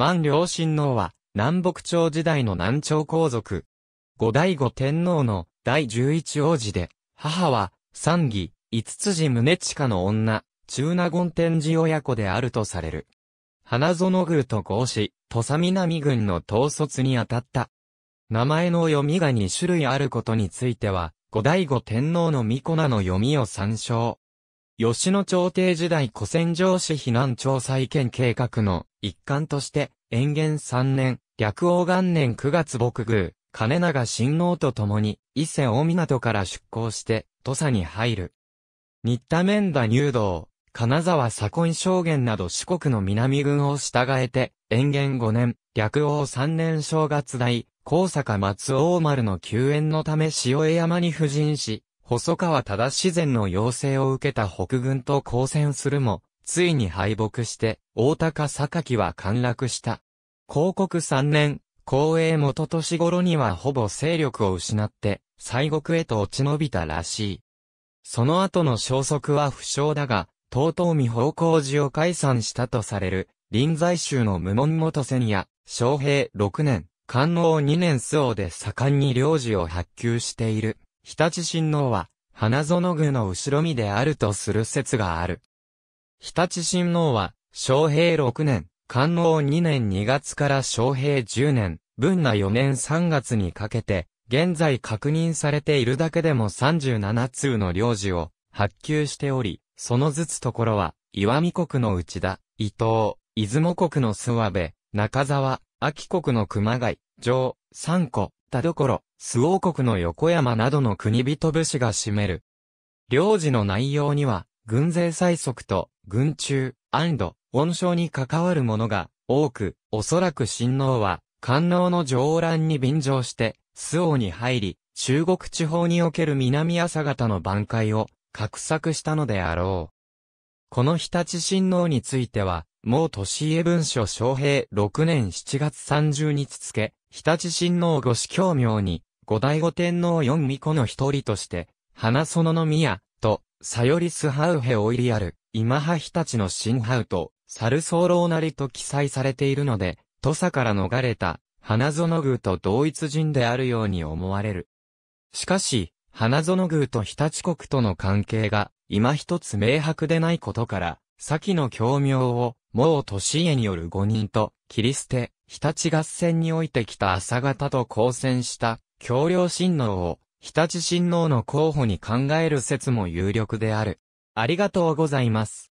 万両親王は、南北朝時代の南朝皇族。後醍醐天皇の第十一王子で、母は、三義、五辻宗近の女、中納言天寺親子であるとされる。花園宮と合子、土佐南軍の統率にあたった。名前の読みが2種類あることについては、後醍醐天皇の巫女の読みを参照。吉野朝廷時代古戦場市避難調査意見計画の一環として、延元三年、略王元年九月牧宮、金長親王と共に、伊勢大港から出港して、土佐に入る。新田面田入道、金沢左近証言など四国の南軍を従えて、延元五年、略王三年正月代、高坂松大丸の救援のため塩江山に布陣し、細川忠自然の要請を受けた北軍と交戦するも、ついに敗北して、大高榊は陥落した。広告3年、光栄元年頃にはほぼ勢力を失って、西国へと落ち延びたらしい。その後の消息は不詳だが、遠東見方向寺を解散したとされる、臨済宗の無門元戦や、昌平6年、官能2年周王で盛んに領事を発給している、日立親王は、花園宮の後ろ身であるとする説がある。日立新王は、昭平6年、官王2年2月から昭平10年、文那4年3月にかけて、現在確認されているだけでも37通の領事を発給しており、そのずつところは、岩見国の内田、伊藤、出雲国の諏訪部、中沢、秋国の熊谷、城、三湖、田所、諏王国の横山などの国人武士が占める。領事の内容には、軍勢催促と軍中、安堵、温床に関わるものが多く、おそらく親王は、官能の上乱に便乗して、周王に入り、中国地方における南朝方の挽回を、画策したのであろう。この日立親王については、もう年家文書昌平6年7月30日付、日立親王御子教名に、五代五天皇四巫女の一人として、花園の宮、と、さよりすはうへおいりある。今葉日立の新ハウと、猿ソーローなりと記載されているので、土佐から逃れた、花園宮と同一人であるように思われる。しかし、花園宮と日立国との関係が、今一つ明白でないことから、先の教名を、もう年家による五人と、切り捨て、日立合戦においてきた朝方と交戦した、橋梁親王を、日立親王の候補に考える説も有力である。ありがとうございます。